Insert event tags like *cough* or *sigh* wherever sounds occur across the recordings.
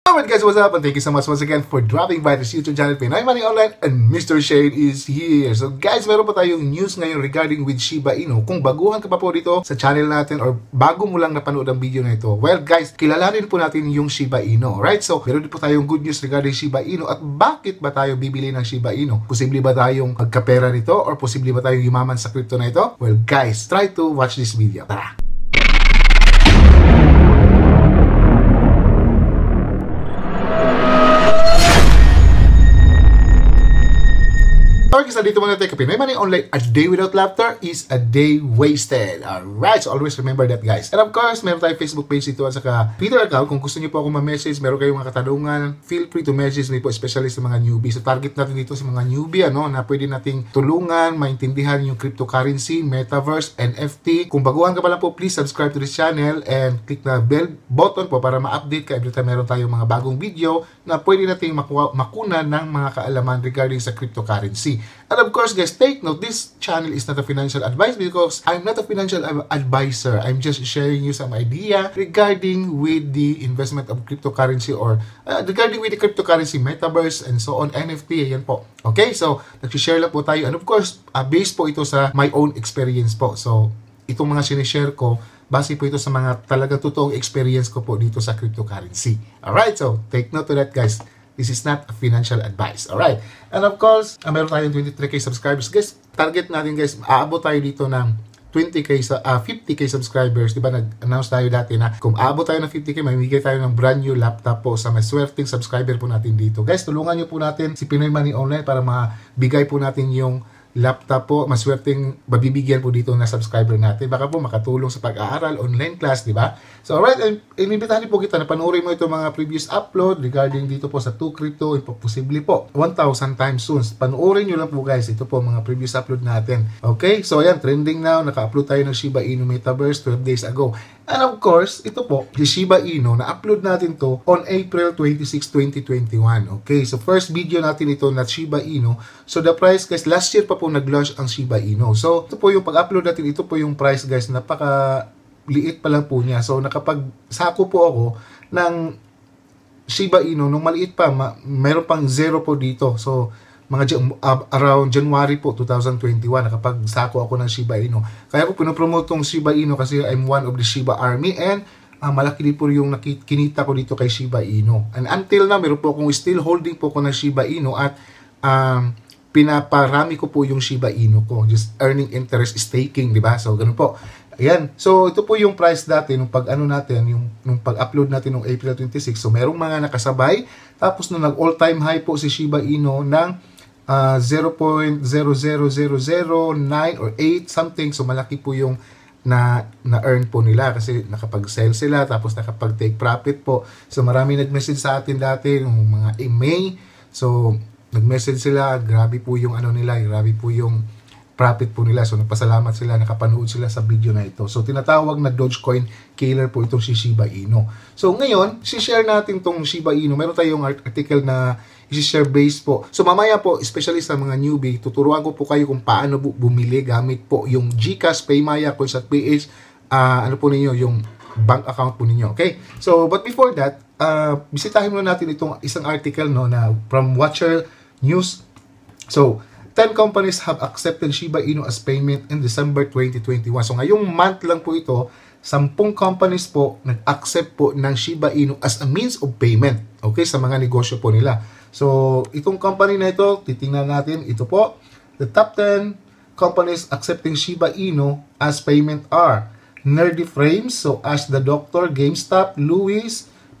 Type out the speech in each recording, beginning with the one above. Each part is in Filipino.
Alright guys, what's up? And thank you so much once again for dropping by this YouTube channel, Pinay Money Online, and Mr. Shade is here. So guys, meron pa tayong news ngayon regarding with Shiba Inu. Kung baguhan ka pa po dito sa channel natin or bago mo lang napanood ang video na ito, well guys, kilalanin po natin yung Shiba Inu, right? So meron din po tayong good news regarding Shiba Inu at bakit ba tayo bibili ng Shiba Inu? Posible ba tayong magkapera nito or posible ba tayong yumaman sa crypto na ito? Well guys, try to watch this video. Tara! is nandito muna tayo kapin. May money online, a day without laughter is a day wasted. Alright, so always remember that guys. And of course, meron tayong Facebook page dito at saka Twitter account. Kung gusto niyo po ako ma-message, meron kayong mga katanungan, feel free to message me po, especially sa mga newbie. So target natin dito sa mga newbie, ano, na pwede nating tulungan, maintindihan yung cryptocurrency, metaverse, NFT. Kung baguhan ka pa lang po, please subscribe to this channel and click na bell button po para ma-update ka every time meron tayong mga bagong video na pwede nating makuha, makuna ng mga kaalaman regarding sa cryptocurrency. And of course, guys, take note, this channel is not a financial advice because I'm not a financial advisor. I'm just sharing you some idea regarding with the investment of cryptocurrency or uh, regarding with the cryptocurrency, metaverse, and so on, NFT, ayan po. Okay, so nag-share lang po tayo. And of course, uh, based po ito sa my own experience po. So, itong mga sinishare ko, base po ito sa mga talaga totoong experience ko po dito sa cryptocurrency. Alright, so take note to that guys. This is not a financial advice. Alright? And of course, uh, meron tayong 23k subscribers. Guys, target natin guys, aabot tayo dito ng 20k sa uh, ah, 50k subscribers, 'di ba? Nag-announce tayo dati na kung aabot tayo ng 50k, mamimigay tayo ng brand new laptop po sa may swerteng subscriber po natin dito. Guys, tulungan niyo po natin si Pinoy Money Online para mabigay po natin yung laptop po, maswerteng babibigyan po dito na subscriber natin. Baka po makatulong sa pag-aaral, online class, di ba? So alright, inimbitahan po kita na panoorin mo itong mga previous upload regarding dito po sa 2 Crypto, possibly po 1,000 times soon. Panoorin nyo lang po guys, ito po mga previous upload natin. Okay, so ayan, trending now, naka-upload tayo ng Shiba Inu Metaverse 12 days ago. And of course, ito po, si Shiba Inu, na-upload natin to on April 26, 2021. Okay, so first video natin ito na Shiba Inu. So the price guys, last year pa po nag-launch ang Shiba Inu. So ito po yung pag-upload natin, ito po yung price guys, napaka liit pa lang po niya. So nakapag-sako po ako ng Shiba Inu nung maliit pa, ma- meron pang zero po dito. So mga uh, around January po 2021 nakapagsako ako ng Shiba Inu. Kaya ko pinopromote tong Shiba Inu kasi I'm one of the Shiba Army and uh, malaki din po yung kinita ko dito kay Shiba Inu. And until now, meron po akong still holding po ko ng Shiba Inu at um, pinaparami ko po yung Shiba Inu ko. Just earning interest staking, di ba? So, ganun po. Ayan. So, ito po yung price dati nung pag-ano natin, yung, nung pag-upload natin nung April 26. So, merong mga nakasabay. Tapos, nung nag-all-time high po si Shiba Inu ng uh, ah, 0.00009 or 8 something. So malaki po yung na na-earn po nila kasi nakapag-sell sila tapos nakapag-take profit po. So marami nag-message sa atin dati yung mga email. So nag-message sila, grabe po yung ano nila, grabe po yung profit po nila. So nagpasalamat sila, nakapanood sila sa video na ito. So tinatawag na Dogecoin killer po itong si Shiba Inu. So ngayon, si share natin tong Shiba Inu. Meron tayong article na share base po. So mamaya po, especially sa mga newbie, tuturuan ko po kayo kung paano po bumili gamit po yung GCash, Paymaya, Coins at PH, uh, ano po ninyo, yung bank account po ninyo. Okay? So, but before that, uh, bisitahin muna natin itong isang article no, na from Watcher News. So, 10 companies have accepted Shiba Inu as payment in December 2021. So, ngayong month lang po ito, 10 companies po nag-accept po ng Shiba Inu as a means of payment okay, sa mga negosyo po nila. So, itong company na ito, titingnan natin, ito po, the top 10 companies accepting Shiba Inu as payment are Nerdy Frames, so Ash the Doctor, GameStop, Louis,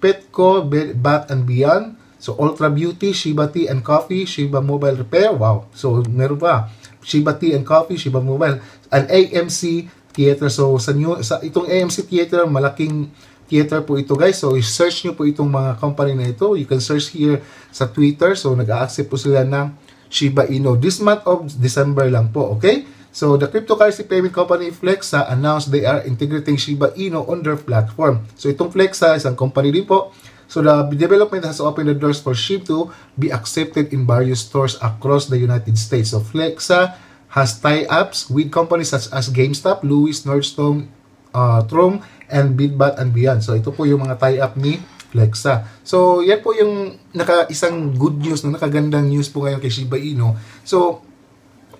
Petco, Bath and Beyond, so Ultra Beauty, Shiba Tea and Coffee, Shiba Mobile Repair, wow, so meron pa, Shiba Tea and Coffee, Shiba Mobile, and AMC Theater, so sa, new, sa itong AMC Theater, malaking theater po ito guys. So, search nyo po itong mga company na ito. You can search here sa Twitter. So, nag-accept po sila ng Shiba Inu. This month of December lang po, okay? So, the cryptocurrency payment company Flexa announced they are integrating Shiba Inu on their platform. So, itong Flexa, isang company din po. So, the development has opened the doors for SHIB to be accepted in various stores across the United States. So, Flexa has tie-ups with companies such as GameStop, Louis, Nordstrom, uh, ah, Trum and Bidbat and Beyond. So ito po yung mga tie-up ni Flexa. So yan po yung naka isang good news, na nakagandang news po ngayon kay Shiba Inu. So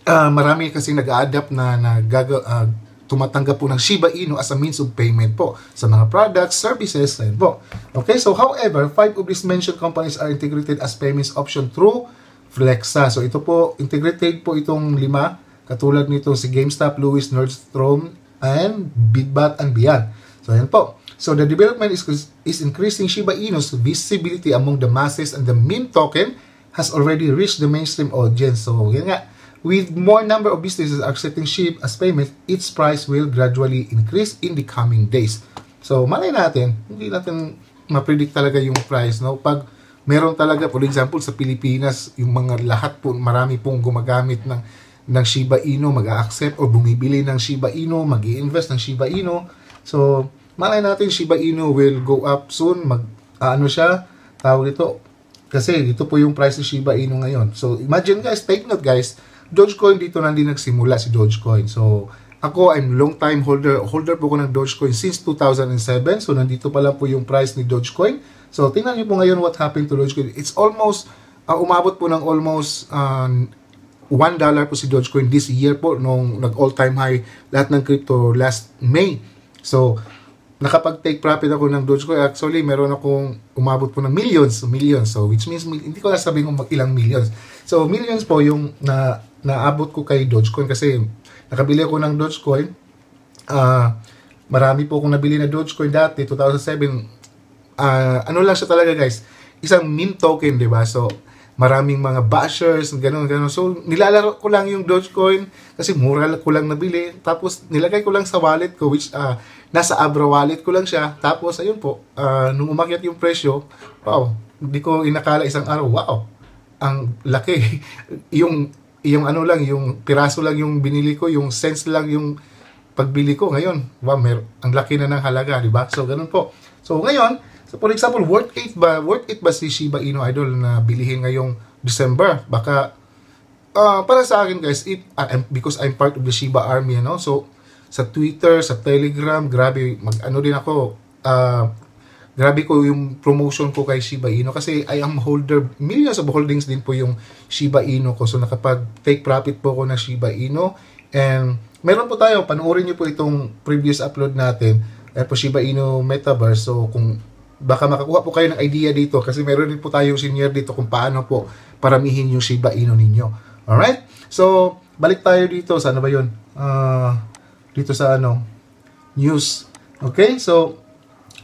uh, marami kasi nag-adapt na, na gaga, uh, tumatanggap po ng Shiba Inu as a means of payment po sa mga products, services, and po. Okay, so however, five of these mentioned companies are integrated as payments option through Flexa. So ito po, integrated po itong lima Katulad nito si GameStop, Louis, Nordstrom, and Bidbat and beyond. So ayan po. So the development is, is increasing Shiba Inu's visibility among the masses and the meme token has already reached the mainstream audience. So yan nga. With more number of businesses accepting SHIB as payment, its price will gradually increase in the coming days. So malay natin, hindi natin ma-predict talaga yung price. No? Pag meron talaga, for example, sa Pilipinas, yung mga lahat po, marami pong gumagamit ng ng Shiba Inu, mag-accept o bumibili ng Shiba Inu, mag invest ng Shiba Inu. So, malay natin Shiba Inu will go up soon. Mag, uh, ano siya, tawag ito. Kasi ito po yung price ni Shiba Inu ngayon. So, imagine guys, take note guys, Dogecoin dito na nagsimula si Dogecoin. So, ako, I'm long time holder. Holder po ko ng Dogecoin since 2007. So, nandito pa lang po yung price ni Dogecoin. So, tingnan niyo po ngayon what happened to Dogecoin. It's almost, uh, umabot po ng almost uh, 1 dollar po si Dogecoin this year po nung nag all-time high lahat ng crypto last May. So, nakapag-take profit ako ng Dogecoin. Actually, meron akong umabot po ng millions, millions. So, which means, hindi ko na sabihin kung mag ilang millions. So, millions po yung na, naabot ko kay Dogecoin kasi nakabili ako ng Dogecoin. Uh, ah, marami po akong nabili na Dogecoin dati, 2007. Uh, ah, ano lang siya talaga guys, isang meme token, di ba? So, maraming mga bashers, ganun, ganun. So, nilalaro ko lang yung Dogecoin kasi mura ko lang nabili. Tapos, nilagay ko lang sa wallet ko, which uh, nasa Abra wallet ko lang siya. Tapos, ayun po, uh, nung umakyat yung presyo, wow, hindi ko inakala isang araw, wow, ang laki. *laughs* yung, yung ano lang, yung piraso lang yung binili ko, yung cents lang yung pagbili ko ngayon. Wow, mer ang laki na ng halaga, di ba? So, ganun po. So, ngayon, So for example, worth it ba, worth it ba si Shiba Inu Idol na bilihin ngayong December? Baka uh, para sa akin guys, it uh, because I'm part of the Shiba army, ano? So sa Twitter, sa Telegram, grabe mag ano din ako uh, grabe ko yung promotion ko kay Shiba Inu kasi I am holder millions of holdings din po yung Shiba Inu ko. So nakapag take profit po ako na Shiba Inu and meron po tayo, panoorin niyo po itong previous upload natin. Eh po Shiba Inu Metaverse. So kung baka makakuha po kayo ng idea dito kasi meron din po tayong senior dito kung paano po paramihin yung Shiba Inu ninyo. Alright? So, balik tayo dito. Sa ano ba yun? Uh, dito sa ano? News. Okay? So,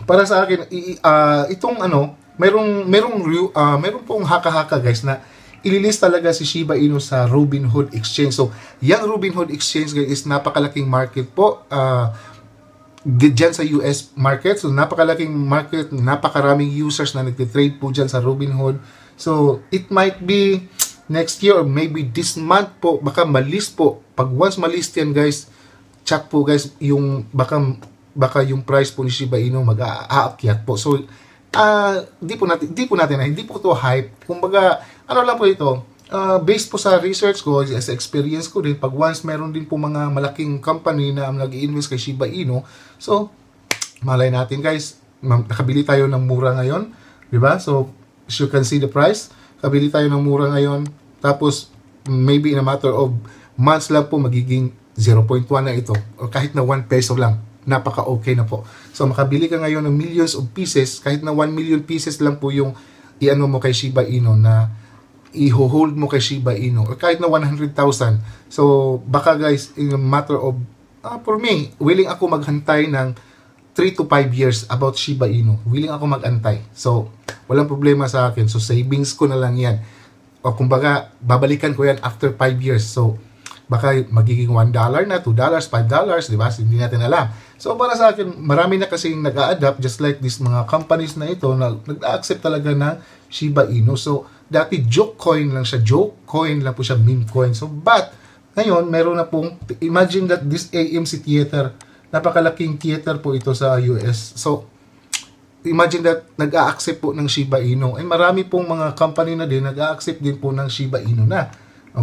para sa akin, i, uh, itong ano, merong, merong, uh, merong pong haka-haka guys na ililist talaga si Shiba Inu sa Robinhood Exchange. So, yung Robinhood Exchange guys is napakalaking market po. Uh, dyan sa US market. So, napakalaking market, napakaraming users na nagtitrade po dyan sa Robinhood. So, it might be next year or maybe this month po, baka malist po. Pag once malist yan guys, check po guys, yung baka, baka yung price po ni Shiba Inu mag-aakyat po. So, uh, di po natin, di po natin, hindi po to hype. Kumbaga, ano lang po ito, uh, based po sa research ko, sa experience ko din, pag once meron din po mga malaking company na nag invest kay Shiba Inu, so, malay natin guys, nakabili tayo ng mura ngayon, di ba? So, as you can see the price, kabili tayo ng mura ngayon, tapos, maybe in a matter of months lang po, magiging 0.1 na ito, o kahit na 1 peso lang, napaka-okay na po. So, makabili ka ngayon ng millions of pieces, kahit na 1 million pieces lang po yung iano mo kay Shiba Inu na i mo kay Shiba Inu or kahit na 100,000. So, baka guys, in a matter of, uh, for me, willing ako maghantay ng 3 to 5 years about Shiba Inu. Willing ako magantay. So, walang problema sa akin. So, savings ko na lang yan. O kumbaga, babalikan ko yan after 5 years. So, baka magiging $1 na, $2, $5, di ba? Hindi natin alam. So, para sa akin, marami na kasing nag adapt just like these mga companies na ito na nag-accept talaga ng Shiba Inu. So, Dati joke coin lang siya, joke coin lang po siya, meme coin. So, but, ngayon, meron na pong, imagine that this AMC theater, napakalaking theater po ito sa US. So, imagine that nag-a-accept po ng Shiba Inu. And eh, marami pong mga company na din, nag-a-accept din po ng Shiba Inu na.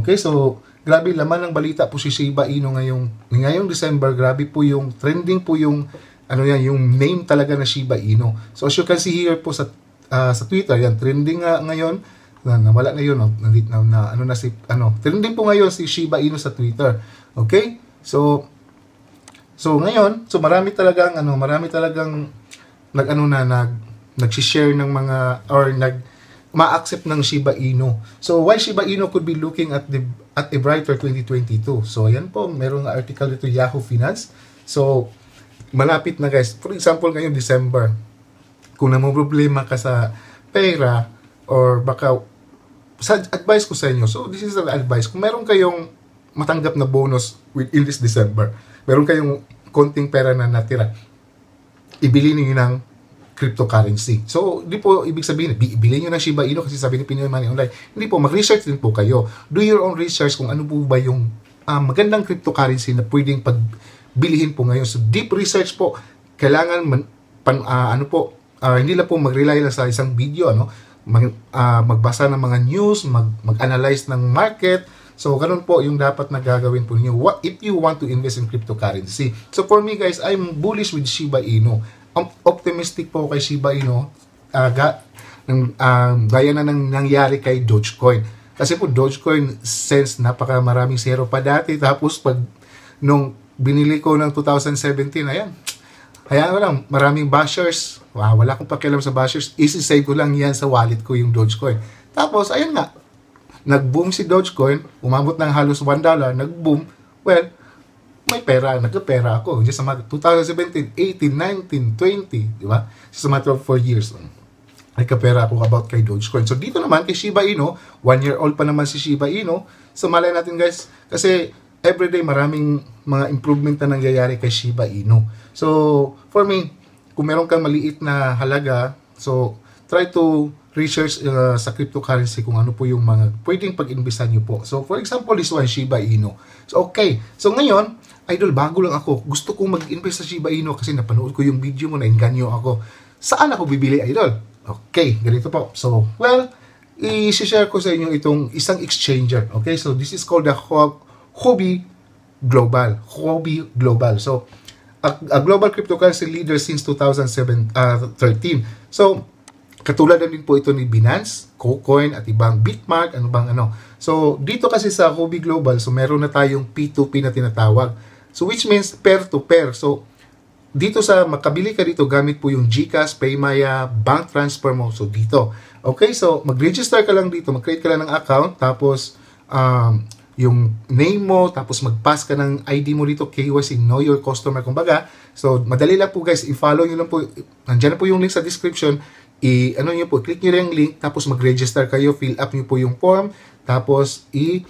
Okay, so, grabe laman ng balita po si Shiba Inu ngayong, ngayong December. Grabe po yung, trending po yung, ano yan, yung name talaga na Shiba Inu. So, as you can see here po sa, uh, sa Twitter, yan, trending nga ngayon na wala na yun, na, na, na ano na si, ano, trending po ngayon si Shiba Inu sa Twitter. Okay? So, so ngayon, so marami talagang, ano, marami talagang, nag, ano na, nag, nag-share ng mga, or nag, ma-accept ng Shiba Inu. So, why Shiba Inu could be looking at the, at a brighter 2022? So, ayan po, merong article dito, Yahoo Finance. So, malapit na guys. For example, ngayon, December, kung namang problema ka sa pera, or baka sa advice ko sa inyo, so this is the advice, kung meron kayong matanggap na bonus within this December, meron kayong konting pera na natira, ibili niyo ng cryptocurrency. So, hindi po ibig sabihin, bilhin nyo ng Shiba Inu kasi sabi ni Pinoy Money Online. Hindi po, mag-research din po kayo. Do your own research kung ano po ba yung uh, magandang cryptocurrency na pwedeng pagbilihin po ngayon. So, deep research po. Kailangan, man, pan, uh, ano po, uh, hindi lang po mag-rely lang sa isang video, ano? mag, uh, magbasa ng mga news, mag, mag-analyze ng market. So, ganun po yung dapat na gagawin po ninyo What, if you want to invest in cryptocurrency. So, for me guys, I'm bullish with Shiba Inu. Um, optimistic po kay Shiba Inu. Uh, ga, ng, um, gaya na nang nangyari kay Dogecoin. Kasi po Dogecoin since napaka maraming zero pa dati tapos pag nung binili ko ng 2017 ayan. Hayaan mo lang, maraming bashers Wow, wala akong pakialam sa bashers. Isi-save ko lang yan sa wallet ko yung Dogecoin. Tapos, ayun nga, nag-boom si Dogecoin, umabot ng halos $1, nag-boom. Well, may pera, nagka-pera ako. Just sa mga 2017, 18, 19, 20, di ba? Just sa mga 12, 4 years. Nagka-pera ako about kay Dogecoin. So, dito naman, kay Shiba Inu, one year old pa naman si Shiba Inu. So, malay natin guys, kasi everyday maraming mga improvement na nangyayari kay Shiba Inu. So, for me, kung meron kang maliit na halaga, so try to research uh, sa cryptocurrency kung ano po yung mga pwedeng pag-investan nyo po. So, for example, this one, Shiba Inu. So, okay. So, ngayon, idol, bago lang ako. Gusto kong mag-invest sa Shiba Inu kasi napanood ko yung video mo na inganyo ako. Saan ako bibili, idol? Okay, ganito po. So, well, i-share ko sa inyo itong isang exchanger. Okay, so this is called the Hobby Global. Hobby Global. So, a, a global cryptocurrency leader since 2013. Uh, ah, so, katulad na din po ito ni Binance, KuCoin at ibang Bitmark, ano bang ano. So, dito kasi sa Huobi Global, so meron na tayong P2P na tinatawag. So, which means pair-to-pair. -pair. So, dito sa makabili ka dito gamit po yung GCash, Paymaya, bank transfer mo. So, dito. Okay, so mag-register ka lang dito, mag-create ka lang ng account, tapos um, yung name mo, tapos mag-pass ka ng ID mo dito, KYC, Know Your Customer, kumbaga. So, madali lang po guys, i-follow nyo lang po, nandyan na po yung link sa description, i ano niyo po, click niyo lang yung link, tapos mag-register kayo, fill up niyo po yung form, tapos i,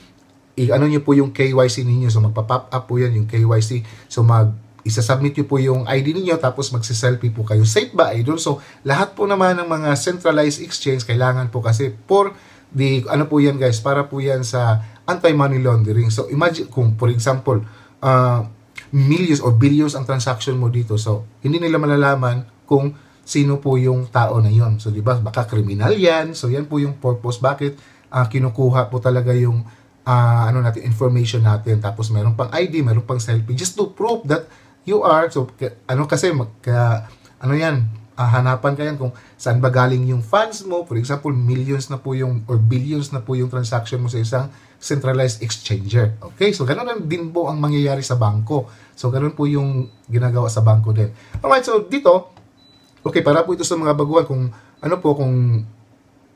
i ano niyo po yung KYC ninyo. So, magpa-pop up po yan yung KYC. So, mag isasubmit nyo po yung ID niyo tapos magsiselfie po kayo. Safe ba idol? So, lahat po naman ng mga centralized exchange kailangan po kasi for the, ano po yan guys, para po yan sa anti-money laundering. So imagine kung for example, uh, millions or billions ang transaction mo dito. So hindi nila malalaman kung sino po yung tao na yon. So di ba baka criminal yan. So yan po yung purpose bakit uh, kinukuha po talaga yung uh, ano natin information natin tapos meron pang ID, meron pang selfie just to prove that you are so ano kasi magka ano yan hahanapan ka yan kung saan ba galing yung funds mo. For example, millions na po yung or billions na po yung transaction mo sa isang centralized exchanger. Okay? So, ganun din po ang mangyayari sa bangko. So, ganun po yung ginagawa sa bangko din. Alright, so dito, okay, para po ito sa mga baguhan, kung ano po, kung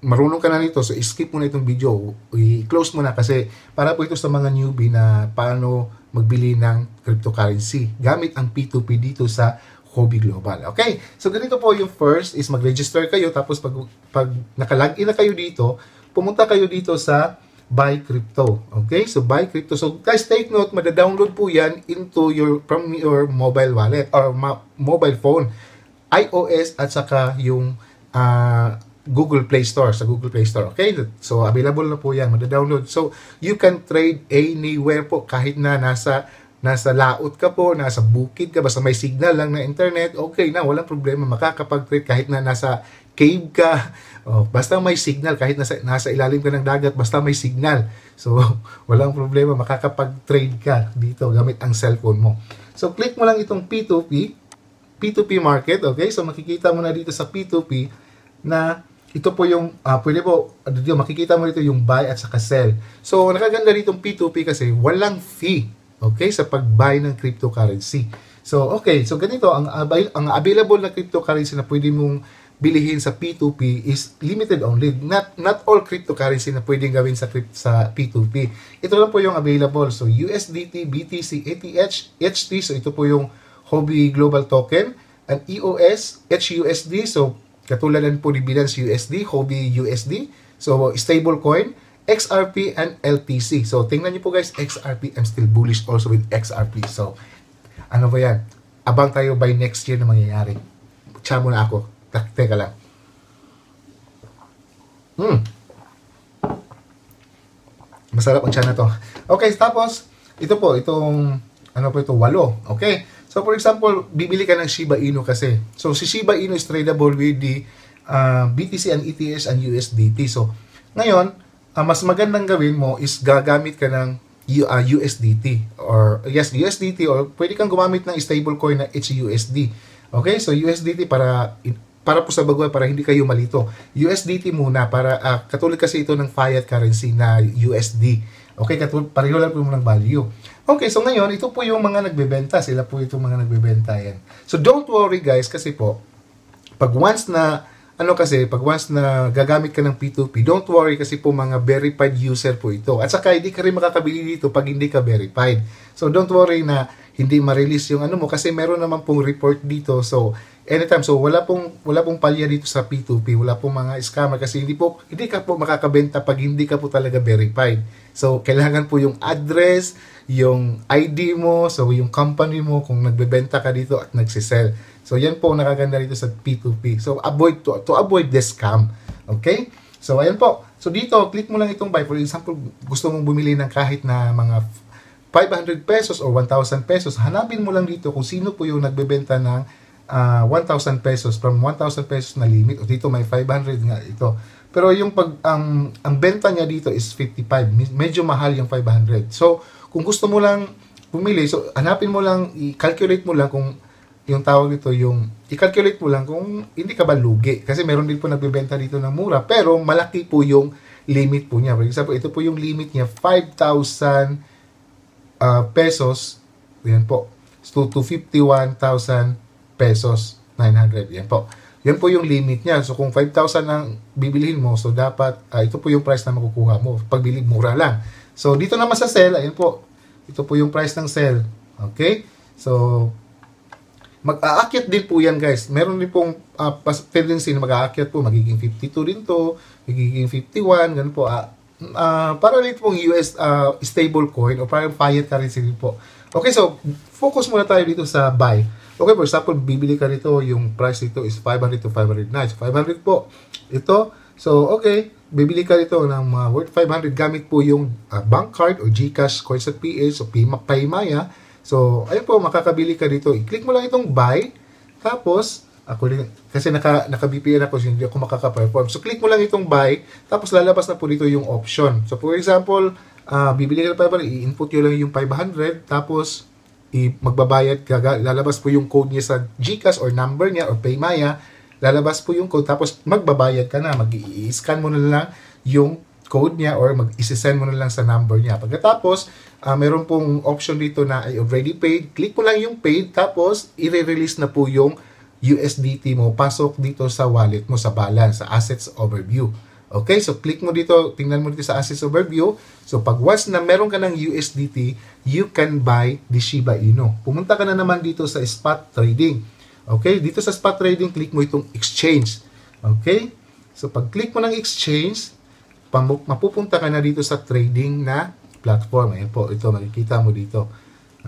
marunong ka na nito, so skip mo na itong video, i-close mo na kasi para po ito sa mga newbie na paano magbili ng cryptocurrency gamit ang P2P dito sa Hobby Global. Okay? So, ganito po yung first is mag-register kayo. Tapos, pag, pag nakalagin na kayo dito, pumunta kayo dito sa Buy Crypto. Okay? So, Buy Crypto. So, guys, take note, madadownload po yan into your, from your mobile wallet or ma- mobile phone. iOS at saka yung uh, Google Play Store, sa Google Play Store. Okay? So, available na po yan. Madadownload. So, you can trade anywhere po kahit na nasa nasa laot ka po, nasa bukid ka, basta may signal lang na internet, okay na, walang problema, makakapag-trade kahit na nasa cave ka, *laughs* oh, basta may signal, kahit nasa, nasa ilalim ka ng dagat, basta may signal. So, *laughs* walang problema, makakapag-trade ka dito gamit ang cellphone mo. So, click mo lang itong P2P, P2P market, okay? So, makikita mo na dito sa P2P na ito po yung, uh, pwede po, dito, makikita mo dito yung buy at saka sell. So, nakaganda dito yung P2P kasi walang fee Okay, sa pag-buy ng cryptocurrency. So, okay, so ganito, ang, ang available na cryptocurrency na pwede mong bilihin sa P2P is limited only. Not not all cryptocurrency na pwedeng gawin sa sa P2P. Ito lang po yung available. So USDT, BTC, ATH, HT, so ito po yung Hobby Global Token, and EOS, HUSD, so katulad lang po ni Binance USD, Hobby USD, so stable coin, XRP and LTC. So, tingnan nyo po guys, XRP, I'm still bullish also with XRP. So, ano ba yan? Abang tayo by next year na mangyayari. Tsa muna ako. Teka lang. Hmm. Masarap ang tsa na to. Okay, tapos, ito po, itong, ano po ito, walo. Okay? So, for example, bibili ka ng Shiba Inu kasi. So, si Shiba Inu is tradable with the uh, ah, BTC and ETH and USDT. So, ngayon, ang mas magandang gawin mo is gagamit ka ng USDT uh, or yes, USDT or pwede kang gumamit ng stablecoin na HUSD. Okay? So USDT para para po sa bagwa para hindi kayo malito. USDT muna para uh, katulad kasi ito ng fiat currency na USD. Okay, katulad pareho lang po ng value. Okay, so ngayon ito po yung mga nagbebenta, sila po itong mga nagbebenta yan. So don't worry guys kasi po pag once na ano kasi, pag once na gagamit ka ng P2P, don't worry kasi po mga verified user po ito. At saka hindi ka rin makakabili dito pag hindi ka verified. So don't worry na hindi ma-release yung ano mo kasi meron naman pong report dito. So anytime, so wala pong, wala pong palya dito sa P2P, wala pong mga scammer kasi hindi, po, hindi ka po makakabenta pag hindi ka po talaga verified. So kailangan po yung address, yung ID mo, so yung company mo kung nagbebenta ka dito at nagsisell. So, yan po ang nakaganda dito sa P2P. So, avoid to, to avoid this scam. Okay? So, ayan po. So, dito, click mo lang itong buy. For example, gusto mong bumili ng kahit na mga 500 pesos or 1,000 pesos. Hanapin mo lang dito kung sino po yung nagbebenta ng uh, ah, 1,000 pesos. From 1,000 pesos na limit. O dito, may 500 nga ito. Pero yung pag um, ang benta niya dito is 55. Medyo mahal yung 500. So, kung gusto mo lang bumili, so hanapin mo lang, i-calculate mo lang kung yung tawag dito yung i-calculate mo lang kung hindi ka ba lugi. Kasi meron din po nagbebenta dito ng mura pero malaki po yung limit po niya. For example, ito po yung limit niya 5,000 uh, ah, pesos. Yan po. So, to 51,000 pesos 900. Yan po. Yan po yung limit niya. So kung 5,000 ang bibilihin mo, so dapat uh, ito po yung price na makukuha mo. Pagbili mura lang. So dito naman sa sell, ayan po. Ito po yung price ng sell. Okay? So Mag-aakyat din po yan guys. Meron din pong uh, tendency na mag-aakyat po. Magiging 52 rin to. Magiging 51. Ganun po. Uh, uh, para rin pong US uh, stable coin o parang fiat currency din po. Okay, so focus muna tayo dito sa buy. Okay, for example, bibili ka nito, yung price nito is 500 to 509. So, 500 po. Ito, so okay, bibili ka nito ng uh, worth 500 gamit po yung uh, bank card o GCash, Coins at PH, o Paymaya. So, ayun po, makakabili ka dito. I-click mo lang itong buy. Tapos, ako rin, kasi naka, naka BPL ako, so hindi ako makaka-perform. So, click mo lang itong buy. Tapos, lalabas na po dito yung option. So, for example, uh, bibili ka ng 500, i-input nyo lang yung 500. Tapos, i magbabayad ka, lalabas po yung code niya sa GCash or number niya or PayMaya, lalabas po yung code tapos magbabayad ka na, mag-i-scan mo na lang yung code niya or mag send mo na lang sa number niya. Pagkatapos, uh, meron pong option dito na ay already paid. Click mo lang yung paid tapos i-release na po yung USDT mo pasok dito sa wallet mo sa balance, sa assets overview. Okay, so click mo dito, tingnan mo dito sa assets overview. So pag once na meron ka ng USDT, you can buy the Shiba Inu. Pumunta ka na naman dito sa spot trading. Okay, dito sa spot trading, click mo itong exchange. Okay, so pag click mo ng exchange, mapupunta ka na dito sa trading na platform. Ayan po, ito makikita mo dito.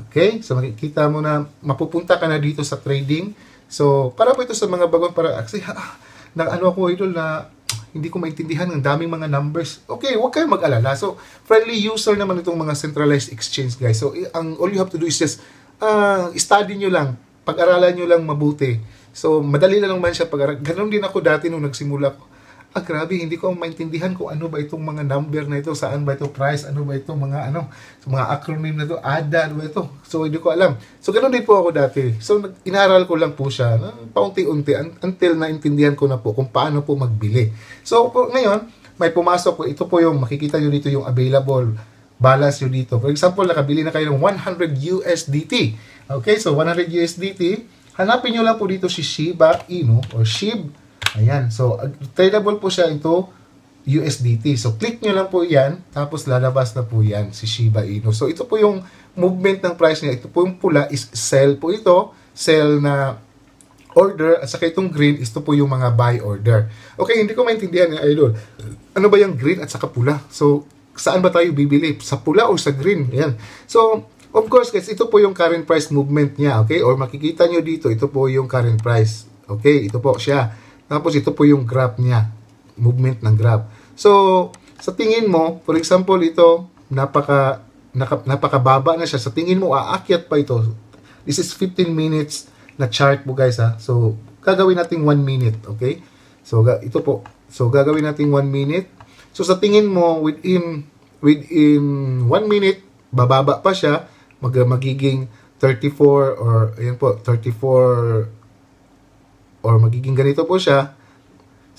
Okay? So makikita mo na mapupunta ka na dito sa trading. So para po ito sa mga bagong para actually ah, na ano ako idol na hindi ko maintindihan ng daming mga numbers. Okay, huwag kayong mag-alala. So, friendly user naman itong mga centralized exchange, guys. So, ang all you have to do is just uh, study nyo lang. Pag-aralan nyo lang mabuti. So, madali na lang man siya pag aralan Ganun din ako dati nung nagsimula ko ah grabe, hindi ko maintindihan kung ano ba itong mga number na ito, saan ba ito price, ano ba itong mga ano, mga acronym na ito, ADA, ano ba ito. So hindi ko alam. So ganoon din po ako dati. So inaral ko lang po siya, na, paunti-unti, un- until naintindihan ko na po kung paano po magbili. So po, ngayon, may pumasok po, ito po yung, makikita nyo dito yung available balance nyo dito. For example, nakabili na kayo ng 100 USDT. Okay, so 100 USDT, hanapin nyo lang po dito si Shiba Inu or Shib Ayan. So, tradable po siya ito USDT. So, click nyo lang po yan. Tapos, lalabas na po yan si Shiba Inu. So, ito po yung movement ng price niya. Ito po yung pula is sell po ito. Sell na order. At saka itong green, ito po yung mga buy order. Okay, hindi ko maintindihan yung idol. Ano ba yung green at saka pula? So, saan ba tayo bibili? Sa pula o sa green? Ayan. So, Of course, guys, ito po yung current price movement niya, okay? Or makikita nyo dito, ito po yung current price. Okay, ito po siya. Tapos ito po yung graph niya, movement ng graph. So, sa tingin mo, for example, ito, napaka, naka, napakababa na siya. Sa tingin mo, aakyat pa ito. This is 15 minutes na chart po guys ha. So, gagawin natin 1 minute, okay? So, ito po. So, gagawin natin 1 minute. So, sa tingin mo, within within 1 minute, bababa pa siya, mag, magiging 34 or, ayan po, 34 or magiging ganito po siya.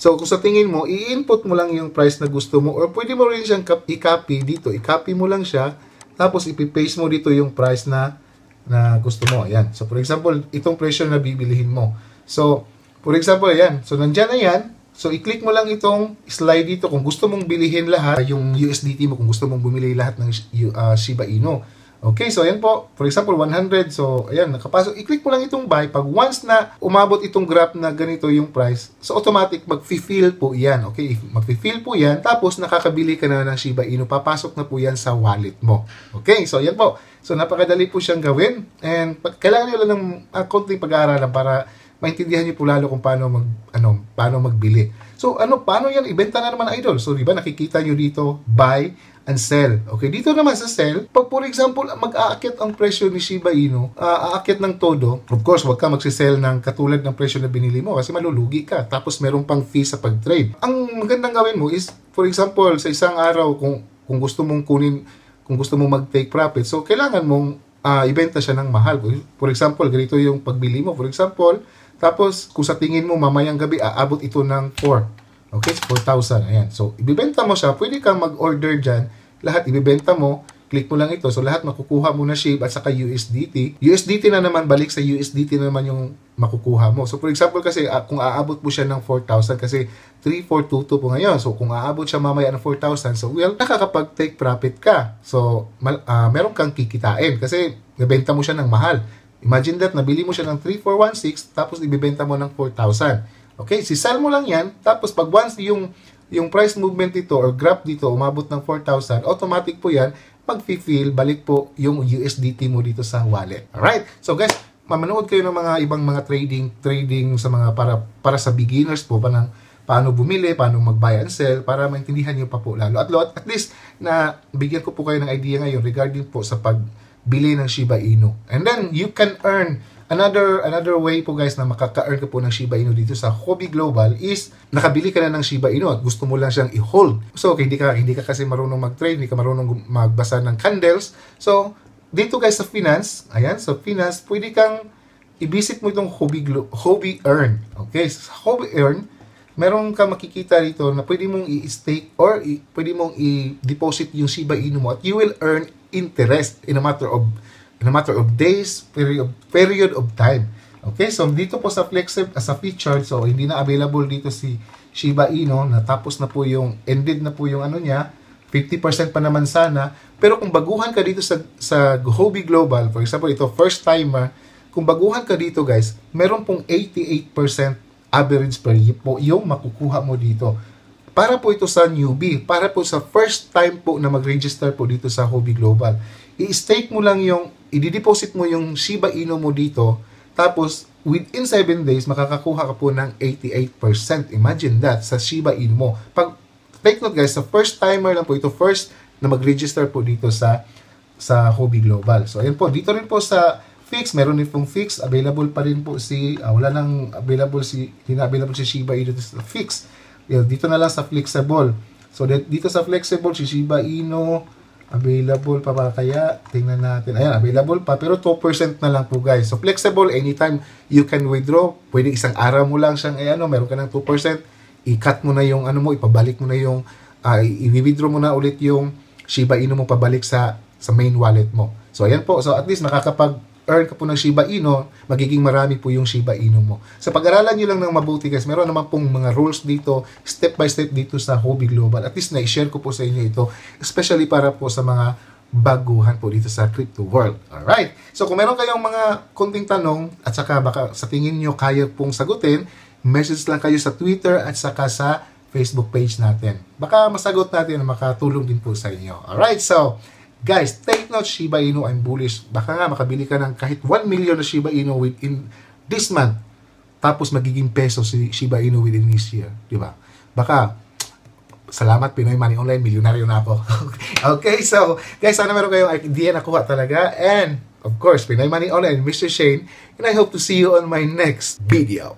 So, kung sa tingin mo, i-input mo lang yung price na gusto mo or pwede mo rin siyang i-copy dito. I-copy mo lang siya tapos ipipaste mo dito yung price na na gusto mo. Ayan. So, for example, itong presyo na bibilihin mo. So, for example, ayan. So, nandyan na yan. So, i-click mo lang itong slide dito kung gusto mong bilihin lahat yung USDT mo, kung gusto mong bumili lahat ng uh, Shiba Inu. Okay, so ayan po. For example, 100. So, ayan, nakapasok. I-click mo lang itong buy. Pag once na umabot itong graph na ganito yung price, so automatic mag-fill po yan. Okay, mag-fill po yan. Tapos, nakakabili ka na ng Shiba Inu. Papasok na po yan sa wallet mo. Okay, so ayan po. So, napakadali po siyang gawin. And pag, kailangan nyo lang ng uh, konting pag-aaralan para maintindihan niyo po lalo kung paano mag ano paano magbili. So ano paano 'yan ibenta na naman idol? So di ba nakikita niyo dito buy and sell. Okay, dito naman sa sell, pag for example, mag-aakit ang presyo ni Shiba Inu, uh, aakit ng todo, of course, wag ka magsisell ng katulad ng presyo na binili mo kasi malulugi ka. Tapos meron pang fee sa pag-trade. Ang magandang gawin mo is, for example, sa isang araw, kung, kung gusto mong kunin, kung gusto mong mag-take profit, so kailangan mong uh, ibenta siya ng mahal. For example, ganito yung pagbili mo. For example, tapos kung sa tingin mo mamayang gabi, aabot ito ng 4. Okay, 4,000. Ayan. So, ibibenta mo siya. Pwede kang mag-order dyan. Lahat ibibenta mo. Click mo lang ito. So, lahat makukuha mo na SHIB at saka USDT. USDT na naman, balik sa USDT na naman yung makukuha mo. So, for example kasi, ah, kung aabot mo siya ng 4,000, kasi 3,422 po ngayon. So, kung aabot siya mamaya ng 4,000, so, well, nakakapag-take profit ka. So, uh, meron kang kikitain kasi nabenta mo siya ng mahal. Imagine that, nabili mo siya ng 3,416, tapos ibibenta mo ng 4,000 Okay, sisell mo lang yan. Tapos pag once yung, yung price movement dito or graph dito umabot ng 4,000, automatic po yan. pag feel balik po yung USDT mo dito sa wallet. Alright? So guys, mamanood kayo ng mga ibang mga trading trading sa mga para para sa beginners po pa ng paano bumili, paano mag-buy and sell para maintindihan niyo pa po lalo. At, lot, at least na bigyan ko po kayo ng idea ngayon regarding po sa pagbili ng Shiba Inu. And then you can earn Another another way po guys na makaka-earn ka po ng Shiba Inu dito sa Hobby Global is nakabili ka na ng Shiba Inu at gusto mo lang siyang i-hold. So okay, hindi ka hindi ka kasi marunong mag-trade, hindi ka marunong magbasa ng candles. So dito guys sa finance, ayan, sa so finance pwede kang i-visit mo itong Hobby Glo- Hobby Earn. Okay, sa Hobby Earn meron ka makikita dito na pwede mong i-stake or i- pwede mong i-deposit yung Shiba Inu mo at you will earn interest in a matter of in a matter of days, period, period of time. Okay, so dito po sa Flexib, uh, sa feature, so hindi na available dito si Shiba Inu, natapos na po yung, ended na po yung ano niya, 50% pa naman sana. Pero kung baguhan ka dito sa, sa Hobby Global, for example, ito first timer, kung baguhan ka dito guys, meron pong 88% average per year po yung makukuha mo dito. Para po ito sa newbie, para po sa first time po na mag-register po dito sa Hobby Global. I-stake mo lang yung, i-deposit mo yung Shiba Inu mo dito, tapos within 7 days, makakakuha ka po ng 88%. Imagine that sa Shiba Inu mo. Pag, take note guys, sa first timer lang po ito, first na mag-register po dito sa sa Hobby Global. So, ayun po. Dito rin po sa fix, meron din pong fix. Available pa rin po si, uh, wala nang available si, hindi available si Shiba Inu sa fix. Yes, dito na lang sa flexible. So, dito sa flexible, si Shiba Inu, available pa ba kaya? Tingnan natin. Ayan, available pa. Pero 2% na lang po guys. So, flexible, anytime you can withdraw. Pwede isang araw mo lang siyang, ayan, eh, ano, meron ka ng 2%. I-cut mo na yung, ano mo, ipabalik mo na yung, uh, i-withdraw mo na ulit yung Shiba Inu mo pabalik sa, sa main wallet mo. So, ayan po. So, at least nakakapag nag-earn ka po ng Shiba Inu, magiging marami po yung Shiba Inu mo. Sa pag-aralan nyo lang ng mabuti guys, meron naman pong mga rules dito, step by step dito sa Hobby Global. At least na-share ko po sa inyo ito, especially para po sa mga baguhan po dito sa crypto world. Alright? So kung meron kayong mga konting tanong at saka baka sa tingin nyo kaya pong sagutin, message lang kayo sa Twitter at saka sa Facebook page natin. Baka masagot natin at makatulong din po sa inyo. Alright, so Guys, take note Shiba Inu, I'm bullish. Baka nga makabili ka ng kahit 1 million na Shiba Inu within this month. Tapos magiging peso si Shiba Inu within this year. Di ba? Baka, salamat Pinoy Money Online, milyonaryo na ako. *laughs* okay, so guys, sana meron kayong idea na kuha talaga. And of course, Pinoy Money Online, Mr. Shane. And I hope to see you on my next video.